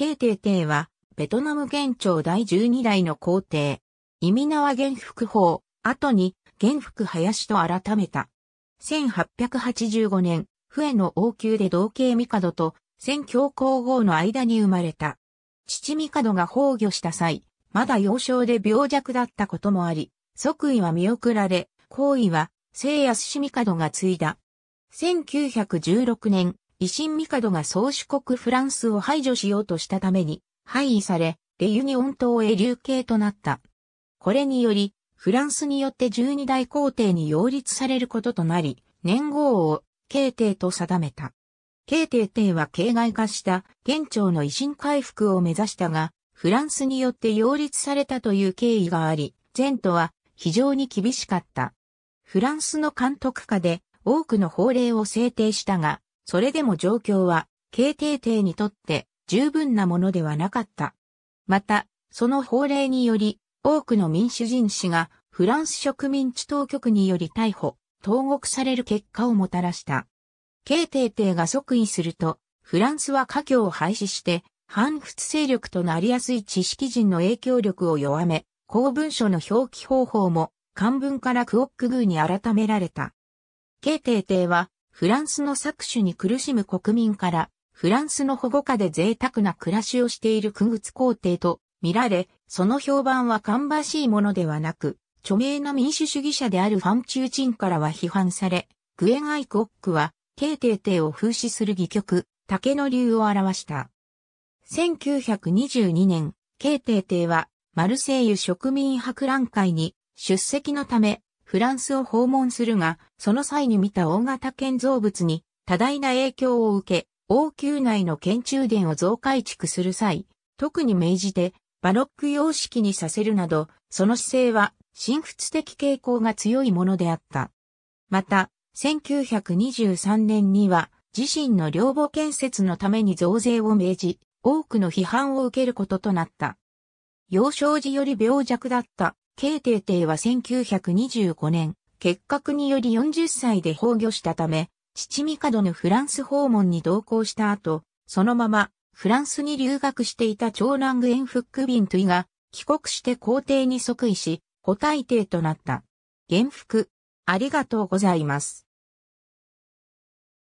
帝帝帝は、ベトナム元朝第12代の皇帝。意味名は元福法、後に元福林と改めた。1885年、笛の王宮で同系帝と宣教皇后の間に生まれた。父帝が崩御した際、まだ幼少で病弱だったこともあり、即位は見送られ、皇位は、聖安氏帝が継いだ。1916年、維新帝が宗主国フランスを排除しようとしたために、廃位され、レユニオン島へ流刑となった。これにより、フランスによって十二大皇帝に擁立されることとなり、年号を慶帝と定めた。慶帝帝は形外化した現庁の維新回復を目指したが、フランスによって擁立されたという経緯があり、前途は非常に厳しかった。フランスの監督下で多くの法令を制定したが、それでも状況は、慶帝帝にとって十分なものではなかった。また、その法令により、多くの民主人士がフランス植民地当局により逮捕、投獄される結果をもたらした。慶帝帝が即位すると、フランスは家境を廃止して、反仏勢力となりやすい知識人の影響力を弱め、公文書の表記方法も漢文からクオックグーに改められた。慶帝帝はフランスの搾取に苦しむ国民から、フランスの保護下で贅沢な暮らしをしている空物皇帝と見られ、その評判は芳しいものではなく、著名な民主主義者であるファン・チューチンからは批判され、グエガイ・クオックは、ケーテーテーを風刺する戯曲、竹の竜を表した。1922年、ケーテーテーは、マルセイユ植民博覧会に出席のため、フランスを訪問するが、その際に見た大型建造物に多大な影響を受け、王宮内の建中殿を増改築する際、特に命じてバロック様式にさせるなど、その姿勢は神仏的傾向が強いものであった。また、1923年には自身の両母建設のために増税を命じ、多くの批判を受けることとなった。幼少時より病弱だった慶帝帝は1925年、結核により40歳で崩御したため、ミカドのフランス訪問に同行した後、そのままフランスに留学していた長男グエン・フックビントゥイが帰国して皇帝に即位し、補大帝となった。元服、ありがとうございます。